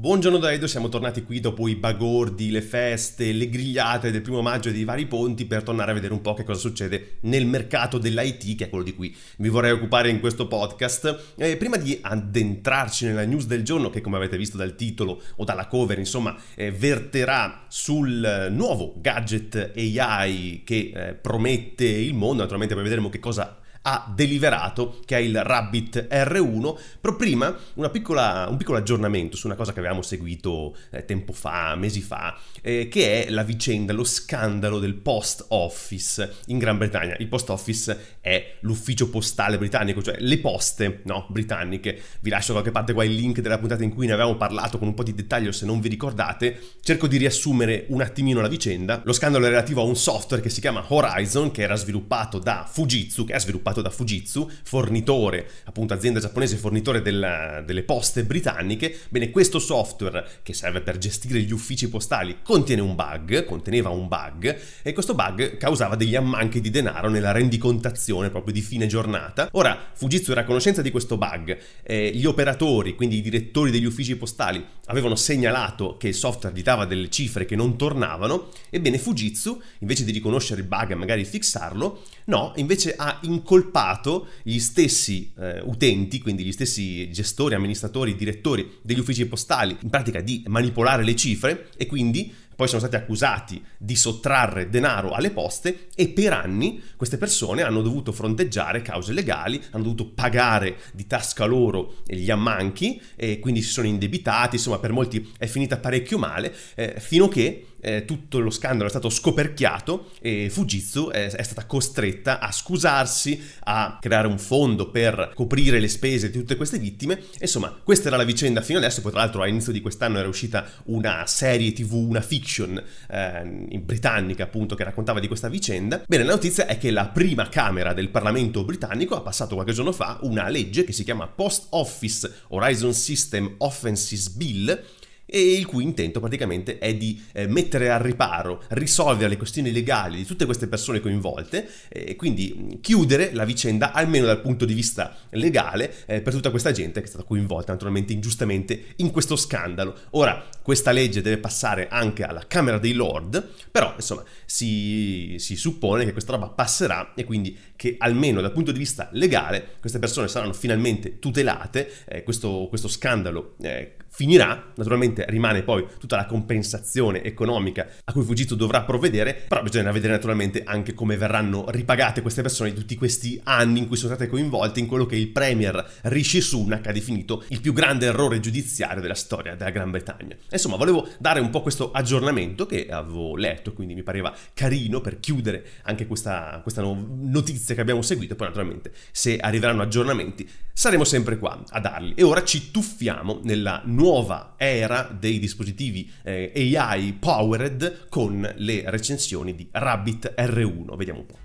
Buongiorno da siamo tornati qui dopo i bagordi, le feste, le grigliate del primo maggio e dei vari ponti per tornare a vedere un po' che cosa succede nel mercato dell'IT, che è quello di cui mi vorrei occupare in questo podcast. Eh, prima di addentrarci nella news del giorno, che come avete visto dal titolo o dalla cover, insomma, eh, verterà sul nuovo gadget AI che eh, promette il mondo, naturalmente poi vedremo che cosa ha deliberato, che è il Rabbit R1. Però prima piccola, un piccolo aggiornamento su una cosa che avevamo seguito eh, tempo fa, mesi fa, eh, che è la vicenda, lo scandalo del post office in Gran Bretagna. Il post office è l'ufficio postale britannico, cioè le poste no, britanniche. Vi lascio da qualche parte qua il link della puntata in cui ne avevamo parlato con un po' di dettaglio se non vi ricordate. Cerco di riassumere un attimino la vicenda. Lo scandalo è relativo a un software che si chiama Horizon, che era sviluppato da Fujitsu, che ha sviluppato acquistato da Fujitsu, fornitore, appunto azienda giapponese fornitore della, delle poste britanniche, bene questo software che serve per gestire gli uffici postali contiene un bug, conteneva un bug e questo bug causava degli ammanchi di denaro nella rendicontazione proprio di fine giornata. Ora Fujitsu era a conoscenza di questo bug, eh, gli operatori, quindi i direttori degli uffici postali avevano segnalato che il software gli dava delle cifre che non tornavano, ebbene Fujitsu invece di riconoscere il bug e magari fixarlo, no, invece ha incolpato incolpato gli stessi eh, utenti, quindi gli stessi gestori, amministratori, direttori degli uffici postali, in pratica di manipolare le cifre e quindi poi sono stati accusati di sottrarre denaro alle poste e per anni queste persone hanno dovuto fronteggiare cause legali, hanno dovuto pagare di tasca loro gli ammanchi e quindi si sono indebitati, insomma per molti è finita parecchio male, eh, fino a che eh, tutto lo scandalo è stato scoperchiato e Fujitsu è, è, stata costretta a scusarsi, a creare un fondo per coprire le spese di tutte queste vittime. Insomma, questa era la vicenda fino adesso, poi tra l'altro all'inizio di quest'anno era uscita una serie tv, una fiction eh, britannica appunto che raccontava di questa vicenda. Bene, la notizia è che la prima Camera del Parlamento britannico ha passato qualche giorno fa una legge che si chiama Post Office Horizon System Offenses Bill e il cui intento praticamente è di eh, mettere al riparo, risolvere le questioni legali di tutte queste persone coinvolte eh, e quindi mm, chiudere la vicenda almeno dal punto di vista legale eh, per tutta questa gente che è stata coinvolta naturalmente ingiustamente in questo scandalo. Ora questa legge deve passare anche alla Camera dei Lord, però insomma si, si suppone che questa roba passerà e quindi che almeno dal punto di vista legale queste persone saranno finalmente tutelate, eh, questo, questo, scandalo eh, finirà naturalmente Ovviamente rimane poi tutta la compensazione economica a cui Fujitsu dovrà provvedere, però bisogna vedere naturalmente anche come verranno ripagate queste persone di tutti questi anni in cui sono state coinvolte in quello che il premier Rishi Sunak ha definito il più grande errore giudiziario della storia della Gran Bretagna. Insomma, volevo dare un po' questo aggiornamento che avevo letto, quindi mi pareva carino per chiudere anche questa, questa notizia che abbiamo seguito, poi naturalmente se arriveranno aggiornamenti saremo sempre qua a darli. E ora ci tuffiamo nella nuova era dei dispositivi eh, AI powered con le recensioni di Rabbit R1. Vediamo un po'.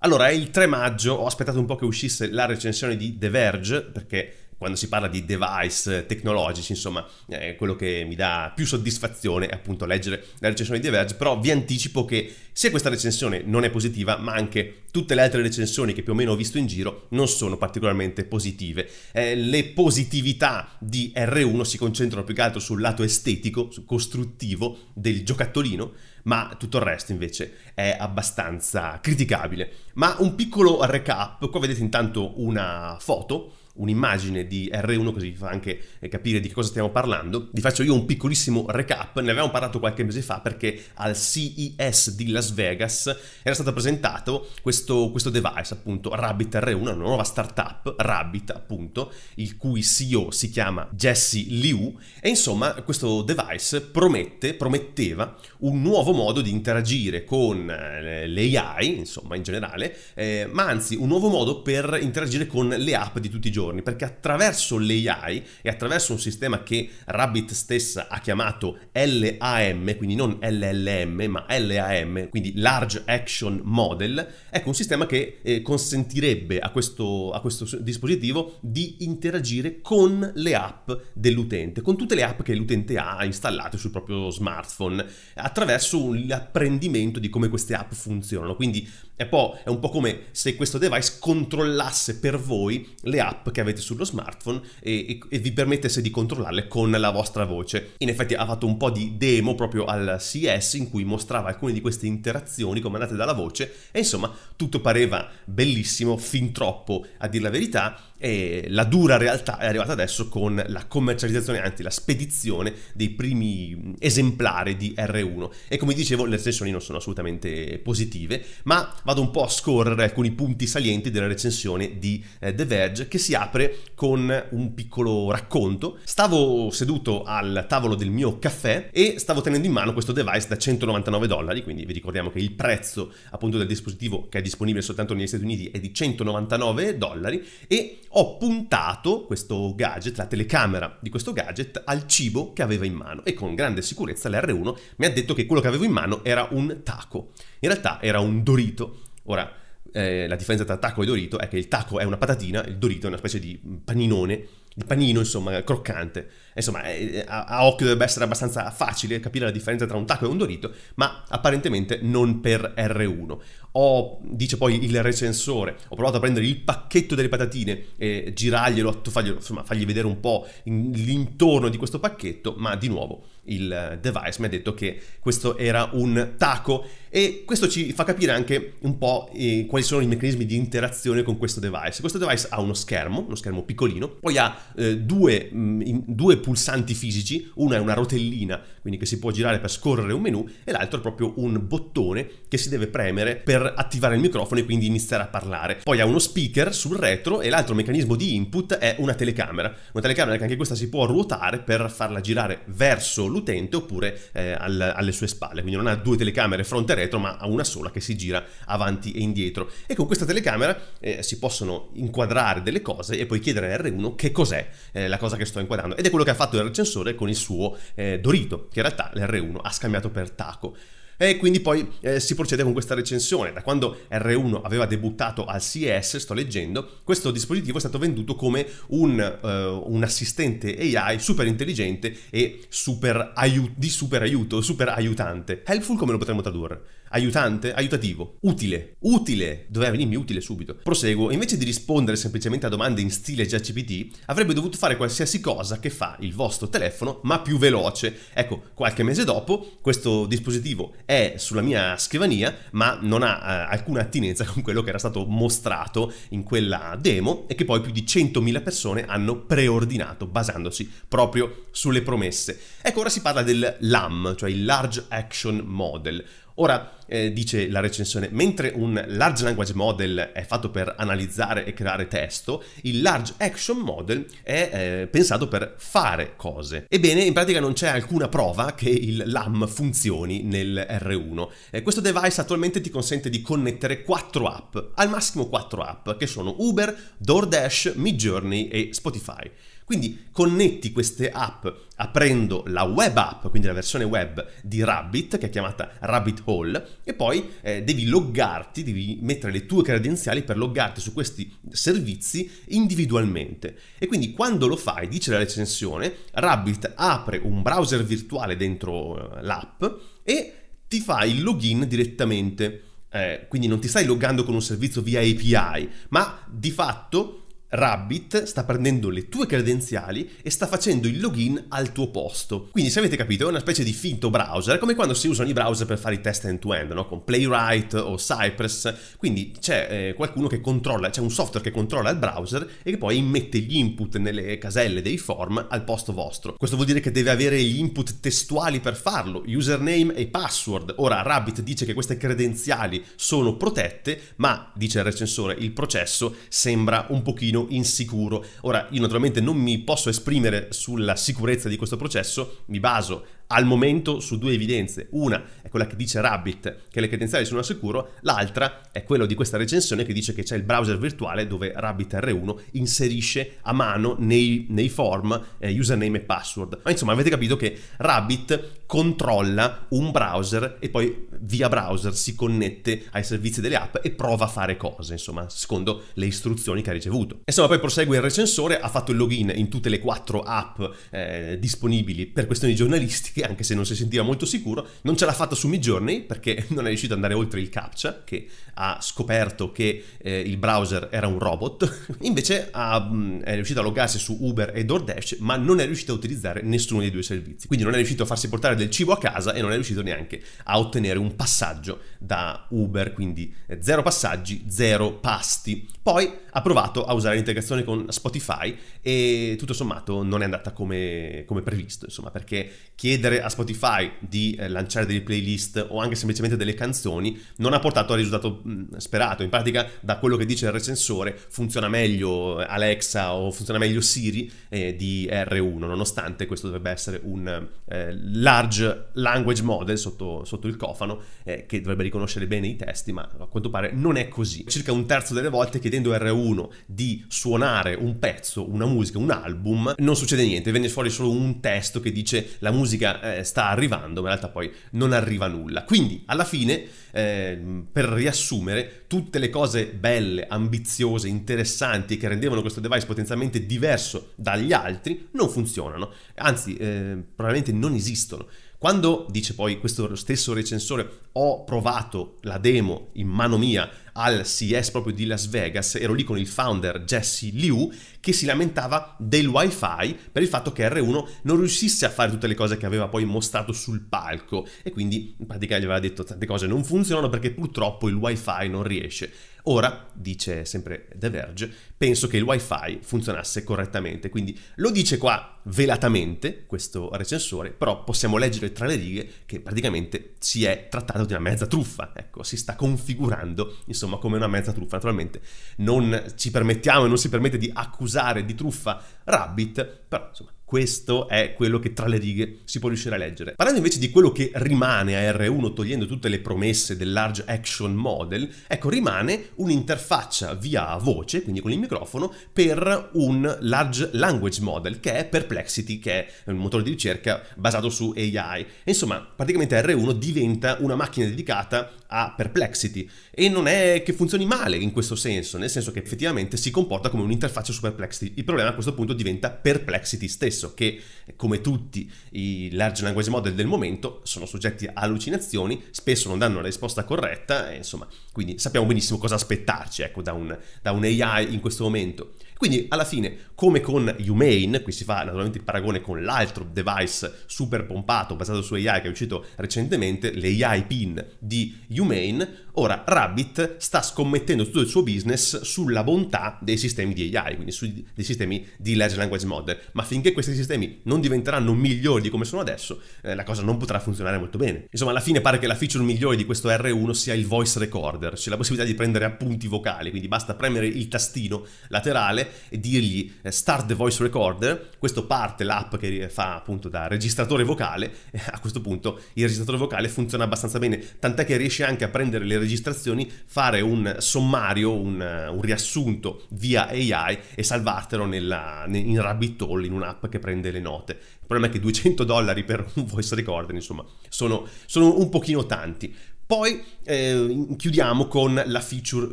Allora, è il 3 maggio ho aspettato un po' che uscisse la recensione di The Verge, perché quando si parla di device eh, tecnologici, insomma, eh, quello che mi dà più soddisfazione è appunto leggere la recensione di Verge, però vi anticipo che se questa recensione non è positiva, ma anche tutte le altre recensioni che più o meno ho visto in giro non sono particolarmente positive. Eh, le positività di R1 si concentrano più che altro sul lato estetico, sul costruttivo del giocattolino, ma tutto il resto invece è abbastanza criticabile. Ma un piccolo recap, qua vedete intanto una foto un'immagine di R1 così vi fa anche eh, capire di che cosa stiamo parlando. Vi faccio io un piccolissimo recap, ne avevamo parlato qualche mese fa perché al CES di Las Vegas era stato presentato questo, questo device appunto Rabbit R1, una nuova startup, Rabbit appunto, il cui CEO si chiama Jesse Liu e insomma questo device promette, prometteva un nuovo modo di interagire con eh, l'AI, insomma in generale, eh, ma anzi un nuovo modo per interagire con le app di tutti i giorni giorni, perché attraverso l'AI e attraverso un sistema che Rabbit stessa ha chiamato LAM, quindi non LLM, ma LAM, quindi Large Action Model, ecco un sistema che eh, consentirebbe a questo, a questo dispositivo di interagire con le app dell'utente, con tutte le app che l'utente ha installate sul proprio smartphone, attraverso l'apprendimento di come queste app funzionano. Quindi è un po come se questo device controllasse per voi le app che che avete sullo smartphone e, e, e, vi permettesse di controllarle con la vostra voce. In effetti ha fatto un po' di demo proprio al CS in cui mostrava alcune di queste interazioni comandate dalla voce e insomma tutto pareva bellissimo, fin troppo a dir la verità e la dura realtà è arrivata adesso con la commercializzazione, anzi la spedizione dei primi esemplari di R1 e come dicevo le recensioni non sono assolutamente positive, ma vado un po' a scorrere alcuni punti salienti della recensione di eh, The Verge che si apre con un piccolo racconto. Stavo seduto al tavolo del mio caffè e stavo tenendo in mano questo device da 199 dollari, quindi vi ricordiamo che il prezzo appunto del dispositivo che è disponibile soltanto negli Stati Uniti è di 199 dollari e ho puntato questo gadget, la telecamera di questo gadget, al cibo che aveva in mano e con grande sicurezza l'R1 mi ha detto che quello che avevo in mano era un taco. In realtà era un dorito. Ora, eh, la differenza tra taco e dorito è che il taco è una patatina, il dorito è una specie di paninone, il panino insomma croccante. Insomma, eh, eh, a, a, occhio dovrebbe essere abbastanza facile capire la differenza tra un taco e un dorito, ma apparentemente non per R1 ho, dice poi il recensore, ho provato a prendere il pacchetto delle patatine e girarglielo, fargli, insomma, fargli vedere un po' l'intorno di questo pacchetto, ma di nuovo il device mi ha detto che questo era un taco e questo ci fa capire anche un po' eh, quali sono i meccanismi di interazione con questo device. Questo device ha uno schermo, uno schermo piccolino, poi ha eh, due, mh, mm, due, pulsanti fisici, uno è una rotellina, quindi che si può girare per scorrere un menu, e l'altro è proprio un bottone che si deve premere per per attivare il microfono e quindi iniziare a parlare. Poi ha uno speaker sul retro e l'altro meccanismo di input è una telecamera. Una telecamera che anche questa si può ruotare per farla girare verso l'utente oppure eh, al, alle sue spalle. Quindi non ha due telecamere fronte e retro, ma ha una sola che si gira avanti e indietro. E con questa telecamera eh, si possono inquadrare delle cose e poi chiedere a R1 che cos'è eh, la cosa che sto inquadrando. Ed è quello che ha fatto il recensore con il suo eh, Dorito, che in realtà l'R1 ha scambiato per Taco. E quindi poi eh, si procede con questa recensione. Da quando R1 aveva debuttato al CES, sto leggendo, questo dispositivo è stato venduto come un, uh, un assistente AI super intelligente e super aiuto, di super aiuto, super aiutante. Helpful come lo potremmo tradurre? aiutante, aiutativo, utile, utile, doveva venirmi utile subito. Proseguo, invece di rispondere semplicemente a domande in stile ChatGPT, avrebbe dovuto fare qualsiasi cosa che fa il vostro telefono, ma più veloce. Ecco, qualche mese dopo questo dispositivo è sulla mia scrivania, ma non ha eh, alcuna attinenza con quello che era stato mostrato in quella demo e che poi più di 100.000 persone hanno preordinato basandosi proprio sulle promesse. Ecco, ora si parla del LAM, cioè il Large Action Model Ora, eh, dice la recensione, mentre un large language model è fatto per analizzare e creare testo, il large action model è eh, pensato per fare cose. Ebbene, in pratica non c'è alcuna prova che il LAM funzioni nel R1. Eh, questo device attualmente ti consente di connettere 4 app, al massimo 4 app, che sono Uber, DoorDash, Midjourney e Spotify. Quindi connetti queste app aprendo la web app, quindi la versione web di Rabbit, che è chiamata Rabbit Hole, e poi eh, devi loggarti, devi mettere le tue credenziali per loggarti su questi servizi individualmente. E quindi quando lo fai, dice la recensione, Rabbit apre un browser virtuale dentro eh, l'app e ti fa il login direttamente. Eh, quindi non ti stai loggando con un servizio via API, ma di fatto Rabbit sta prendendo le tue credenziali e sta facendo il login al tuo posto. Quindi, se avete capito, è una specie di finto browser, come quando si usano i browser per fare i test end-to-end, no? con Playwright o Cypress. Quindi c'è eh, qualcuno che controlla, c'è un software che controlla il browser e che poi immette gli input nelle caselle dei form al posto vostro. Questo vuol dire che deve avere gli input testuali per farlo, username e password. Ora, Rabbit dice che queste credenziali sono protette, ma, dice il recensore, il processo sembra un pochino meno insicuro. Ora, io naturalmente non mi posso esprimere sulla sicurezza di questo processo, mi baso al momento su due evidenze. Una è quella che dice Rabbit che le credenziali sono al sicuro, l'altra è quella di questa recensione che dice che c'è il browser virtuale dove Rabbit R1 inserisce a mano nei, nei form eh, username e password. Ma insomma avete capito che Rabbit controlla un browser e poi via browser si connette ai servizi delle app e prova a fare cose, insomma, secondo le istruzioni che ha ricevuto. Insomma, poi prosegue il recensore, ha fatto il login in tutte le quattro app eh, disponibili per questioni giornalistiche anche se non si sentiva molto sicuro, non ce l'ha fatta su Midjourney perché non è riuscito ad andare oltre il CAPTCHA che ha scoperto che eh, il browser era un robot, invece ha, è riuscito a logarsi su Uber e DoorDash ma non è riuscito a utilizzare nessuno dei due servizi, quindi non è riuscito a farsi portare del cibo a casa e non è riuscito neanche a ottenere un passaggio da Uber, quindi eh, zero passaggi, zero pasti. Poi ha provato a usare l'integrazione con Spotify e tutto sommato non è andata come, come previsto, insomma perché chiedere chiedere a Spotify di eh, lanciare delle playlist o anche semplicemente delle canzoni non ha portato al risultato mh, sperato. In pratica, da quello che dice il recensore, funziona meglio eh, Alexa o funziona meglio Siri eh, di R1, nonostante questo dovrebbe essere un eh, large language model sotto, sotto il cofano eh, che dovrebbe riconoscere bene i testi, ma a quanto pare non è così. Circa un terzo delle volte chiedendo a R1 di suonare un pezzo, una musica, un album, non succede niente, viene fuori solo un testo che dice la musica eh, sta arrivando, ma in realtà poi non arriva nulla. Quindi alla fine, eh, per riassumere, tutte le cose belle, ambiziose, interessanti che rendevano questo device potenzialmente diverso dagli altri non funzionano, anzi eh, probabilmente non esistono. Quando dice poi questo stesso recensore ho provato la demo in mano mia al CES proprio di Las Vegas, ero lì con il founder Jesse Liu che si lamentava del wifi per il fatto che R1 non riuscisse a fare tutte le cose che aveva poi mostrato sul palco e quindi in pratica gli aveva detto tante cose non funzionano perché purtroppo il wifi non riesce. Ora, dice sempre The Verge, penso che il wifi funzionasse correttamente, quindi lo dice qua velatamente questo recensore, però possiamo leggere tra le righe che praticamente si è trattato di una mezza truffa, ecco, si sta configurando insomma insomma come una mezza truffa. Naturalmente non ci permettiamo e non si permette di accusare di truffa Rabbit, però insomma questo è quello che tra le righe si può riuscire a leggere. Parlando invece di quello che rimane a R1 togliendo tutte le promesse del Large Action Model, ecco, rimane un'interfaccia via voce, quindi con il microfono, per un Large Language Model che è Perplexity, che è un motore di ricerca basato su AI. Insomma, praticamente R1 diventa una macchina dedicata a Perplexity e non è che funzioni male in questo senso, nel senso che effettivamente si comporta come un'interfaccia su Perplexity. Il problema a questo punto diventa Perplexity stesso stesso che, come tutti i large language model del momento, sono soggetti a allucinazioni, spesso non danno la risposta corretta, e insomma, quindi sappiamo benissimo cosa aspettarci ecco, da, un, da un AI in questo momento. Quindi alla fine, come con Humane, qui si fa naturalmente il paragone con l'altro device super pompato basato su AI che è uscito recentemente, le AI pin di Humane, ora Rabbit sta scommettendo tutto il suo business sulla bontà dei sistemi di AI, quindi dei sistemi di Large Language Model, ma finché questi sistemi non diventeranno migliori di come sono adesso, eh, la cosa non potrà funzionare molto bene. Insomma, alla fine pare che la feature migliore di questo R1 sia il voice recorder, c'è cioè la possibilità di prendere appunti vocali, quindi basta premere il tastino laterale e dirgli eh, start the voice recorder, questo parte l'app che fa appunto da registratore vocale, a questo punto il registratore vocale funziona abbastanza bene, tant'è che riesce anche a prendere le registrazioni, fare un sommario, un, un riassunto via AI e salvartelo nella, in rabbit hole, in un'app che prende le note. Il problema è che 200 dollari per un voice recorder, insomma, sono, sono un pochino tanti. Poi eh, chiudiamo con la feature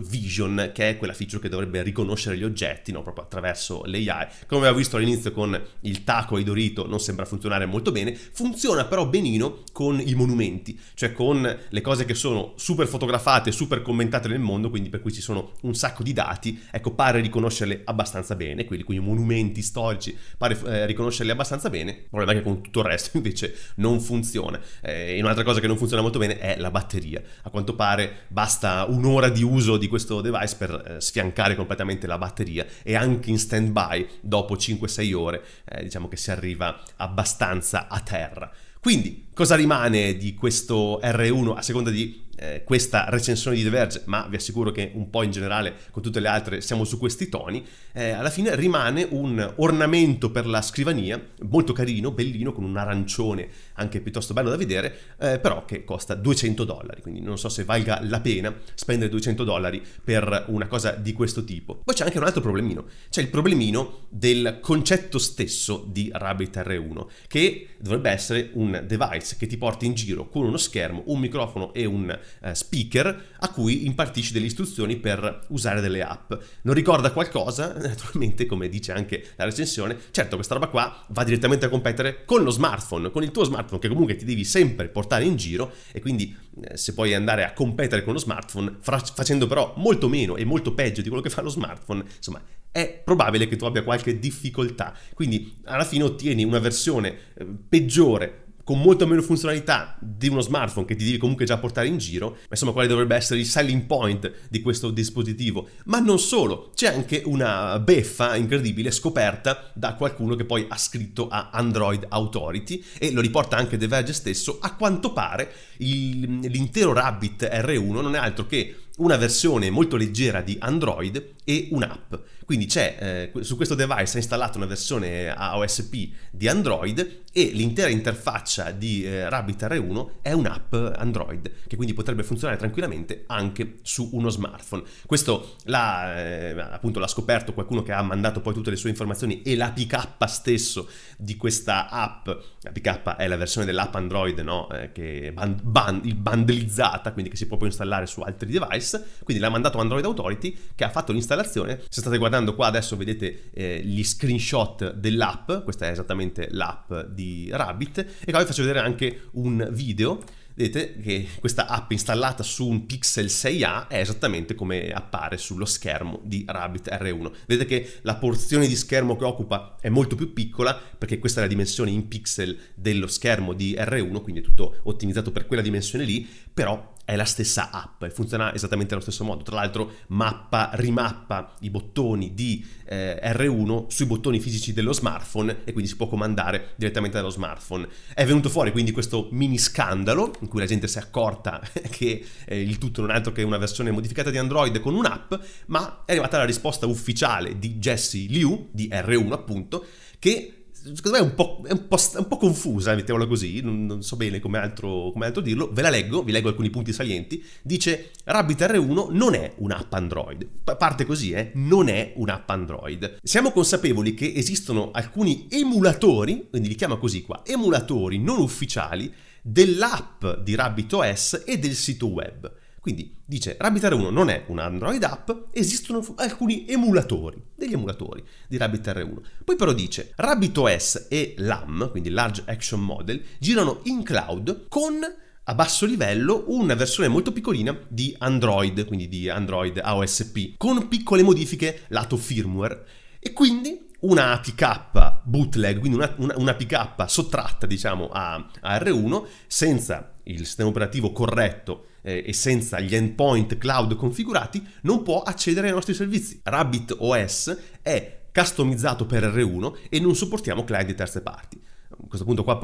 vision, che è quella feature che dovrebbe riconoscere gli oggetti, no? proprio attraverso l'AI. Come abbiamo visto all'inizio con il taco e Dorito, non sembra funzionare molto bene, funziona però benino con i monumenti, cioè con le cose che sono super fotografate, super commentate nel mondo, quindi per cui ci sono un sacco di dati, ecco, pare riconoscerle abbastanza bene, quindi, con i monumenti storici, pare eh, riconoscerli abbastanza bene, il problema è che con tutto il resto invece non funziona. Eh, e un'altra cosa che non funziona molto bene è la batteria. A quanto quanto pare basta un'ora di uso di questo device per eh, sfiancare completamente la batteria e anche in stand by dopo 5-6 ore eh, diciamo che si arriva abbastanza a terra. Quindi cosa rimane di questo R1 a seconda di eh, questa recensione di The Verge, ma vi assicuro che un po' in generale con tutte le altre siamo su questi toni, eh, alla fine rimane un ornamento per la scrivania molto carino, bellino, con un arancione anche piuttosto bello da vedere, eh, però che costa 200 dollari, quindi non so se valga la pena spendere 200 dollari per una cosa di questo tipo. Poi c'è anche un altro problemino, c'è il problemino del concetto stesso di Rabbit R1, che dovrebbe essere un device che ti porti in giro con uno schermo, un microfono e un eh, speaker a cui impartisci delle istruzioni per usare delle app. Non ricorda qualcosa? Naturalmente, come dice anche la recensione, certo questa roba qua va direttamente a competere con lo smartphone, con il tuo smartphone smartphone che comunque ti devi sempre portare in giro e quindi eh, se puoi andare a competere con lo smartphone fra- facendo però molto meno e molto peggio di quello che fa lo smartphone, insomma è probabile che tu abbia qualche difficoltà. Quindi alla fine ottieni una versione eh, peggiore con molto meno funzionalità di uno smartphone che ti devi comunque già portare in giro, ma insomma quale dovrebbe essere il selling point di questo dispositivo. Ma non solo, c'è anche una beffa incredibile scoperta da qualcuno che poi ha scritto a Android Authority e lo riporta anche The Verge stesso, a quanto pare il, l'intero Rabbit R1 non è altro che una versione molto leggera di Android e un'app. Quindi c'è eh, su questo device è installata una versione AOSP di Android e l'intera interfaccia di eh, Rabbit 1 è un'app Android che quindi potrebbe funzionare tranquillamente anche su uno smartphone. Questo l'ha, eh, appunto, l'ha scoperto qualcuno che ha mandato poi tutte le sue informazioni e l'APK stesso di questa app. L'APK è la versione dell'app Android no? Eh, che band- band- bundlizzata, quindi che si può poi installare su altri device Device, quindi l'ha mandato Android Authority che ha fatto l'installazione. Se state guardando qua adesso vedete eh, gli screenshot dell'app, questa è esattamente l'app di Rabbit e qua vi faccio vedere anche un video. Vedete che questa app installata su un Pixel 6a è esattamente come appare sullo schermo di Rabbit R1. Vedete che la porzione di schermo che occupa è molto più piccola perché questa è la dimensione in pixel dello schermo di R1, quindi è tutto ottimizzato per quella dimensione lì, però è la stessa app, funziona esattamente allo stesso modo. Tra l'altro mappa, rimappa i bottoni di eh, R1 sui bottoni fisici dello smartphone e quindi si può comandare direttamente dallo smartphone. È venuto fuori quindi questo mini scandalo in cui la gente si è accorta che eh, il tutto non è altro che una versione modificata di Android con un'app, ma è arrivata la risposta ufficiale di Jesse Liu, di R1 appunto, che secondo me è un po', è un po', è un po confusa, mettiamola così, non, non so bene come altro, come altro, dirlo, ve la leggo, vi leggo alcuni punti salienti, dice Rabbit R1 non è un'app Android, parte così, eh, non è un'app Android. Siamo consapevoli che esistono alcuni emulatori, quindi li chiama così qua, emulatori non ufficiali dell'app di Rabbit OS e del sito web quindi dice Rabbit R1 non è un Android app, esistono alcuni emulatori, degli emulatori di Rabbit R1. Poi però dice RabbitOS e LAM, quindi Large Action Model, girano in cloud con a basso livello una versione molto piccolina di Android, quindi di Android AOSP, con piccole modifiche lato firmware e quindi una APK bootleg, quindi una, una, una APK sottratta diciamo a, a R1 senza il sistema operativo corretto eh, e senza gli endpoint cloud configurati non può accedere ai nostri servizi. Rabbit OS è customizzato per R1 e non supportiamo client di terze parti. A questo punto qua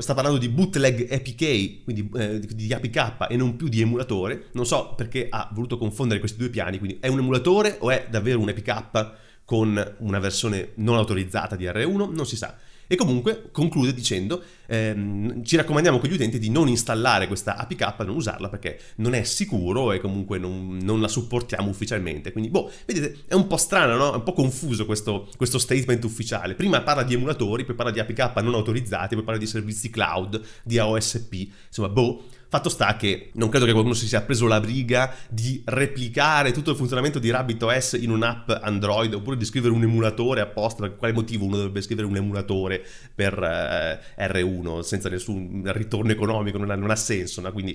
sta parlando di bootleg APK, quindi eh, di APK e non più di emulatore. Non so perché ha voluto confondere questi due piani, quindi è un emulatore o è davvero un APK con una versione non autorizzata di R1? Non si sa. E comunque conclude dicendo, ehm, ci raccomandiamo con gli utenti di non installare questa APK, non usarla perché non è sicuro e comunque non, non la supportiamo ufficialmente. Quindi, boh, vedete, è un po' strano, no? È un po' confuso questo, questo statement ufficiale. Prima parla di emulatori, poi parla di APK non autorizzati, poi parla di servizi cloud, di AOSP, insomma, boh Fatto sta che non credo che qualcuno si sia preso la briga di replicare tutto il funzionamento di RabbitOS in un'app Android oppure di scrivere un emulatore apposta. Per quale motivo uno dovrebbe scrivere un emulatore per eh, R1 senza nessun ritorno economico? Non ha, non ha senso. No? Quindi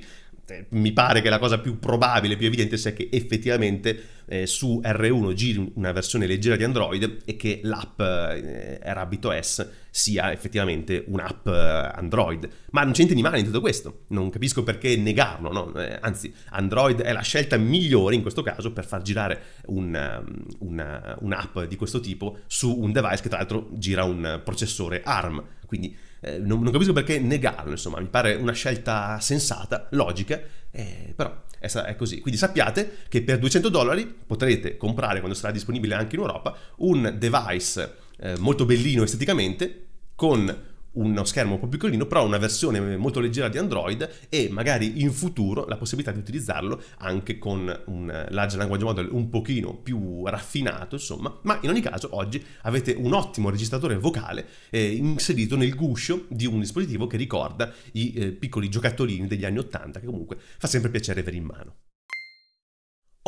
eh, mi pare che la cosa più probabile, più evidente sia che effettivamente eh, su R1 giri una versione leggera di Android e che l'app eh, RabbitOS sia effettivamente un'app eh, Android. Ma non c'è niente di male in tutto questo, non capisco perché negarlo, no? eh, anzi Android è la scelta migliore in questo caso per far girare un, um, una, un'app di questo tipo su un device che tra l'altro gira un processore ARM, quindi eh, non, non, capisco perché negarlo, insomma, mi pare una scelta sensata, logica, eh, però è, è, così. Quindi sappiate che per 200 dollari potrete comprare, quando sarà disponibile anche in Europa, un device eh, molto bellino esteticamente, con uno schermo un po' piccolino, però una versione molto leggera di Android e magari in futuro la possibilità di utilizzarlo anche con un eh, large language model un pochino più raffinato, insomma, ma in ogni caso oggi avete un ottimo registratore vocale eh, inserito nel guscio di un dispositivo che ricorda i eh, piccoli giocattolini degli anni 80 che comunque fa sempre piacere avere in mano.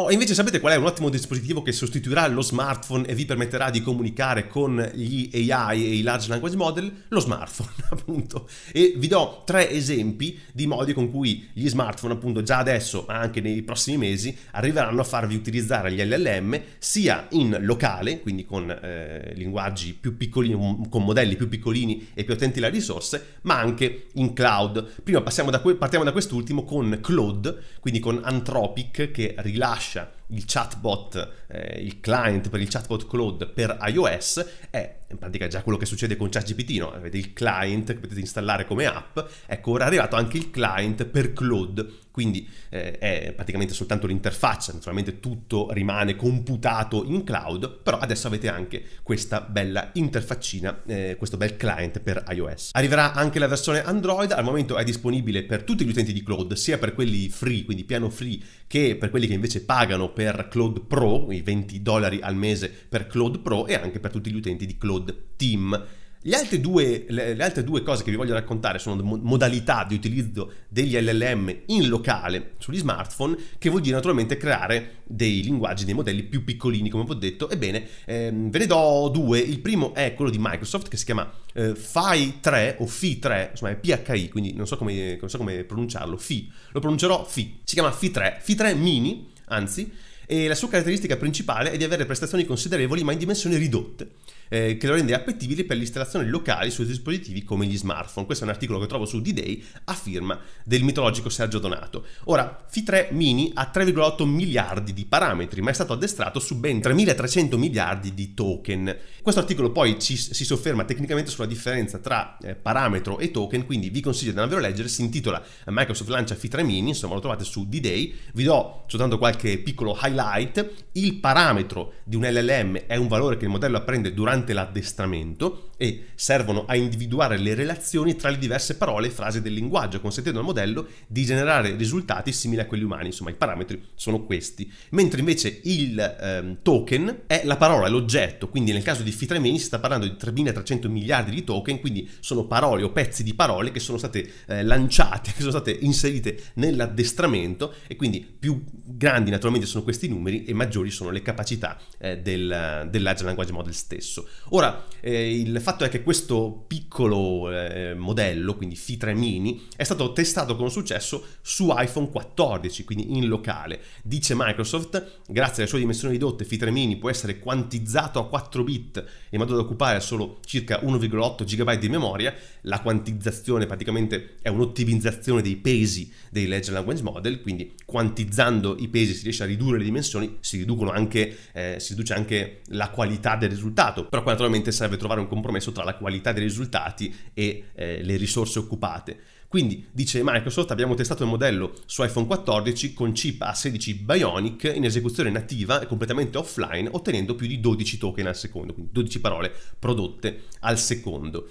Oh, invece sapete qual è un ottimo dispositivo che sostituirà lo smartphone e vi permetterà di comunicare con gli AI e i large language model? Lo smartphone, appunto. E vi do tre esempi di modi con cui gli smartphone, appunto, già adesso, ma anche nei prossimi mesi, arriveranno a farvi utilizzare gli LLM sia in locale, quindi con eh, linguaggi più piccolini, con modelli più piccolini e più attenti alle risorse, ma anche in cloud. Prima da que- partiamo da quest'ultimo con Cloud, quindi con Anthropic che rilascia rilascia il chatbot, eh, il client per il chatbot Claude per iOS è in pratica già quello che succede con ChatGPT, no? Avete il client che potete installare come app, ecco ora è arrivato anche il client per Claude quindi eh, è praticamente soltanto l'interfaccia, naturalmente tutto rimane computato in cloud, però adesso avete anche questa bella interfaccina, eh, questo bel client per iOS. Arriverà anche la versione Android, al momento è disponibile per tutti gli utenti di cloud, sia per quelli free, quindi piano free, che per quelli che invece pagano per Cloud Pro, i 20 dollari al mese per Cloud Pro e anche per tutti gli utenti di Cloud Team. Le altre, due, le, le altre, due, cose che vi voglio raccontare sono modalità di utilizzo degli LLM in locale sugli smartphone, che vuol dire naturalmente creare dei linguaggi, dei modelli più piccolini, come vi ho detto. Ebbene, ehm, ve ne do due. Il primo è quello di Microsoft, che si chiama eh, Phi3 o Phi3, insomma è PHI, quindi non so come, non so come pronunciarlo, Phi. Lo pronuncerò Phi. Si chiama Phi3, Phi3 mini, anzi, e la sua caratteristica principale è di avere prestazioni considerevoli ma in dimensioni ridotte. Eh, che lo rende appetibile per le installazioni locali su dispositivi come gli smartphone. Questo è un articolo che trovo su D-Day a firma del mitologico Sergio Donato. Ora, Fi3 Mini ha 3,8 miliardi di parametri, ma è stato addestrato su ben 3.300 miliardi di token. Questo articolo poi ci, si sofferma tecnicamente sulla differenza tra eh, parametro e token, quindi vi consiglio di andarvelo a leggere, si intitola Microsoft lancia Fi3 Mini, insomma lo trovate su D-Day, vi do soltanto qualche piccolo highlight, il parametro di un LLM è un valore che il modello apprende durante durante l'addestramento e servono a individuare le relazioni tra le diverse parole e frasi del linguaggio, consentendo al modello di generare risultati simili a quelli umani, insomma i parametri sono questi. Mentre invece il eh, token è la parola, è l'oggetto, quindi nel caso di Fitremeni si sta parlando di 3.300 miliardi di token, quindi sono parole o pezzi di parole che sono state eh, lanciate, che sono state inserite nell'addestramento e quindi più grandi naturalmente sono questi numeri e maggiori sono le capacità eh, del, dell'Agile Language Model stesso. Ora, eh, il fatto è che questo piccolo eh, modello, quindi Fi3 Mini, è stato testato con successo su iPhone 14, quindi in locale. Dice Microsoft, grazie alle sue dimensioni ridotte, Fi3 Mini può essere quantizzato a 4 bit in modo da occupare solo circa 1,8 GB di memoria. La quantizzazione praticamente è un'ottimizzazione dei pesi dei Legend Language Model, quindi quantizzando i pesi si riesce a ridurre le dimensioni, si, anche, eh, si riduce anche la qualità del risultato. Però però qua naturalmente serve trovare un compromesso tra la qualità dei risultati e eh, le risorse occupate. Quindi dice Microsoft abbiamo testato il modello su iPhone 14 con chip A16 Bionic in esecuzione nativa e completamente offline ottenendo più di 12 token al secondo, quindi 12 parole prodotte al secondo.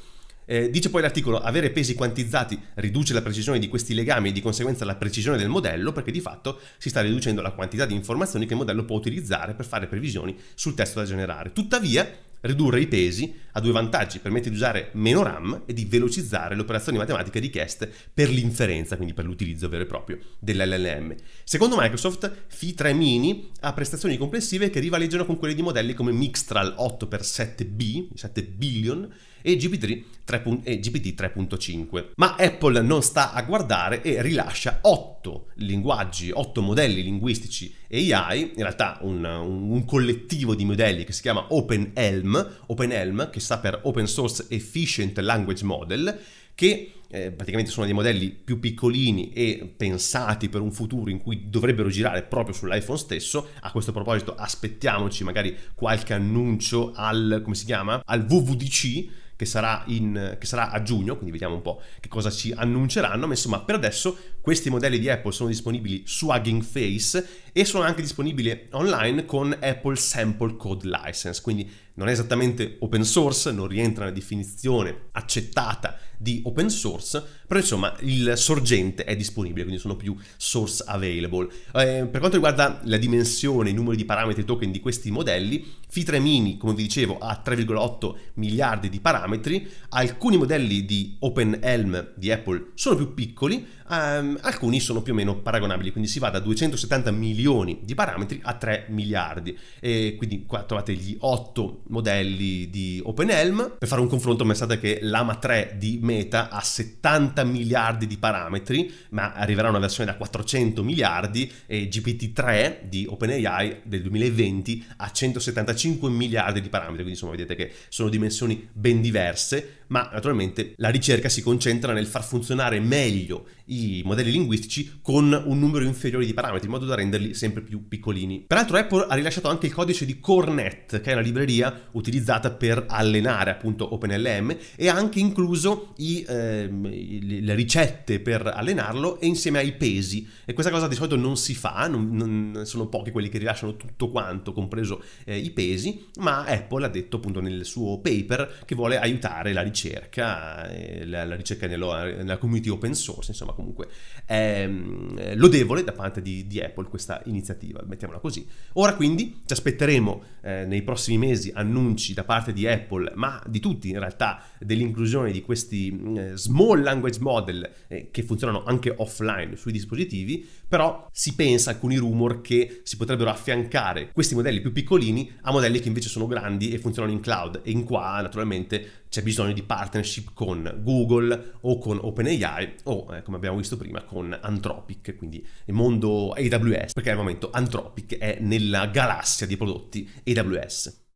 Eh, dice poi l'articolo, avere pesi quantizzati riduce la precisione di questi legami e di conseguenza la precisione del modello perché di fatto si sta riducendo la quantità di informazioni che il modello può utilizzare per fare previsioni sul testo da generare. Tuttavia, Ridurre i pesi ha due vantaggi, permette di usare meno RAM e di velocizzare le operazioni matematiche richieste per l'inferenza, quindi per l'utilizzo vero e proprio dell'LLM. Secondo Microsoft, Phi 3 Mini ha prestazioni complessive che rivaleggiano con quelle di modelli come Mixtral 8x7B, 7 billion, e GPT 3.5. Ma Apple non sta a guardare e rilascia 8 linguaggi, 8 modelli linguistici AI, in realtà un, un collettivo di modelli che si chiama OpenELM, OpenELM che sta per Open Source Efficient Language Model, che eh, praticamente sono dei modelli più piccolini e pensati per un futuro in cui dovrebbero girare proprio sull'iPhone stesso. A questo proposito aspettiamoci magari qualche annuncio al, come si chiama? Al WWDC che sarà, in, che sarà, a giugno, quindi vediamo un po' che cosa ci annunceranno, ma insomma per adesso questi modelli di Apple sono disponibili su Hugging Face e sono anche disponibili online con Apple Sample Code License, quindi non è esattamente open source, non rientra nella definizione accettata di open source, però insomma il sorgente è disponibile, quindi sono più source available. Eh, per quanto riguarda la dimensione, i numeri di parametri token di questi modelli, Phi3 Mini, come vi dicevo, ha 3,8 miliardi di parametri, alcuni modelli di OpenElm di Apple sono più piccoli, ehm, alcuni sono più o meno paragonabili, quindi si va da 270 miliardi milioni di parametri a 3 miliardi. E quindi qua trovate gli 8 modelli di OpenELM. Per fare un confronto pensate che l'AMA 3 di Meta ha 70 miliardi di parametri, ma arriverà una versione da 400 miliardi e GPT-3 di OpenAI del 2020 ha 175 miliardi di parametri, quindi insomma vedete che sono dimensioni ben diverse ma naturalmente la ricerca si concentra nel far funzionare meglio i modelli linguistici con un numero inferiore di parametri, in modo da renderli sempre più piccolini. Peraltro Apple ha rilasciato anche il codice di Cornet, che è la libreria utilizzata per allenare appunto OpenLM e ha anche incluso i, eh, le ricette per allenarlo e insieme ai pesi. E questa cosa di solito non si fa, non, non sono pochi quelli che rilasciano tutto quanto, compreso eh, i pesi, ma Apple ha detto appunto nel suo paper che vuole aiutare la ricerca ricerca, eh, la, la ricerca nello, nella community open source, insomma comunque è mm, lodevole da parte di, di Apple questa iniziativa, mettiamola così. Ora quindi ci aspetteremo eh, nei prossimi mesi annunci da parte di Apple, ma di tutti in realtà, dell'inclusione di questi eh, small language model eh, che funzionano anche offline sui dispositivi però si pensa, alcuni rumor, che si potrebbero affiancare questi modelli più piccolini a modelli che invece sono grandi e funzionano in cloud. E in qua, naturalmente, c'è bisogno di partnership con Google o con OpenAI o, eh, come abbiamo visto prima, con Anthropic, quindi il mondo AWS, perché al momento Anthropic è nella galassia di prodotti AWS.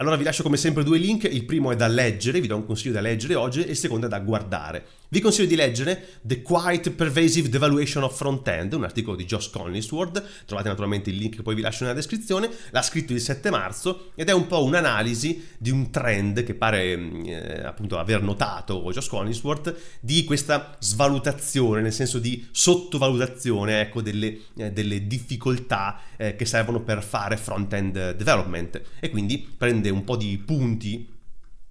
Allora vi lascio come sempre due link, il primo è da leggere, vi do un consiglio da leggere oggi e il secondo è da guardare. Vi consiglio di leggere The Quiet Pervasive Devaluation of Frontend, un articolo di Josh Collinsworth, trovate naturalmente il link che poi vi lascio nella descrizione, l'ha scritto il 7 marzo ed è un po' un'analisi di un trend che pare mm, eh, appunto aver notato Josh Collinsworth di questa svalutazione, nel senso di sottovalutazione ecco, delle, eh, delle, difficoltà eh, che servono per fare front-end development e quindi prende un po' di punti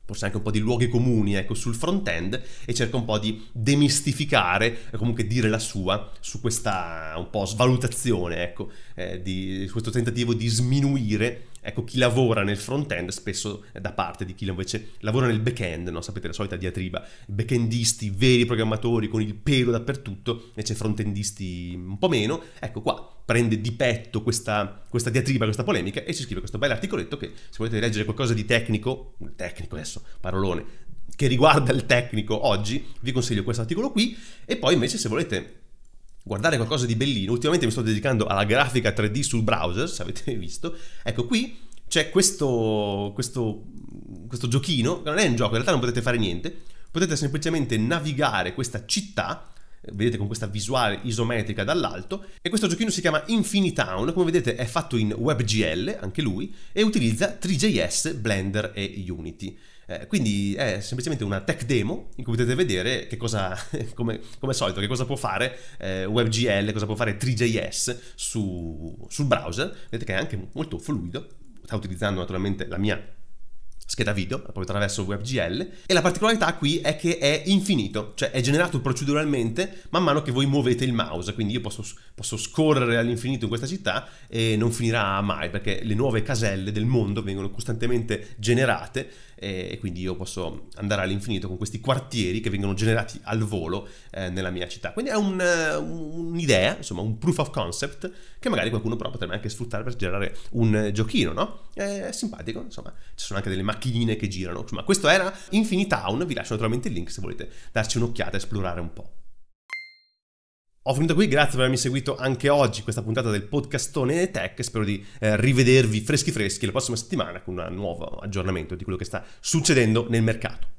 forse anche un po' di luoghi comuni ecco, sul front-end e cerca un po' di demistificare e comunque dire la sua su questa un po' svalutazione, ecco, eh, di questo tentativo di sminuire Ecco, chi lavora nel front-end spesso è da parte di chi invece lavora nel back-end, no? sapete la solita diatriba, back-endisti, veri programmatori con il pelo dappertutto, invece front-endisti un po' meno. Ecco qua, prende di petto questa, questa, diatriba, questa polemica e ci scrive questo bel articoletto che se volete leggere qualcosa di tecnico, tecnico adesso, parolone, che riguarda il tecnico oggi, vi consiglio questo articolo qui e poi invece se volete guardare qualcosa di bellino, ultimamente mi sto dedicando alla grafica 3D sul browser, se avete visto, ecco qui c'è questo, questo, questo giochino, non è un gioco, in realtà non potete fare niente, potete semplicemente navigare questa città eh, vedete con questa visuale isometrica dall'alto e questo giochino si chiama Infinitown, come vedete è fatto in WebGL anche lui e utilizza 3JS, Blender e Unity. Eh, quindi è semplicemente una tech demo in cui potete vedere che cosa, come, come al solito, che cosa può fare eh, WebGL, cosa può fare 3JS su, sul browser. Vedete che è anche molto fluido, sta utilizzando naturalmente la mia scheda video, proprio attraverso WebGL, e la particolarità qui è che è infinito, cioè è generato proceduralmente man mano che voi muovete il mouse, quindi io posso, posso scorrere all'infinito in questa città e non finirà mai, perché le nuove caselle del mondo vengono costantemente generate e quindi io posso andare all'infinito con questi quartieri che vengono generati al volo eh, nella mia città. Quindi è un, eh, un'idea, insomma un proof of concept che magari qualcuno però potrebbe anche sfruttare per generare un eh, giochino, no? È simpatico, insomma, ci sono anche delle macchinine che girano, insomma questo era Infinity Town, vi lascio naturalmente il link se volete darci un'occhiata e esplorare un po'. Ho finito qui, grazie per avermi seguito anche oggi questa puntata del podcastone tech, spero di eh, rivedervi freschi freschi la prossima settimana con un nuovo aggiornamento di quello che sta succedendo nel mercato.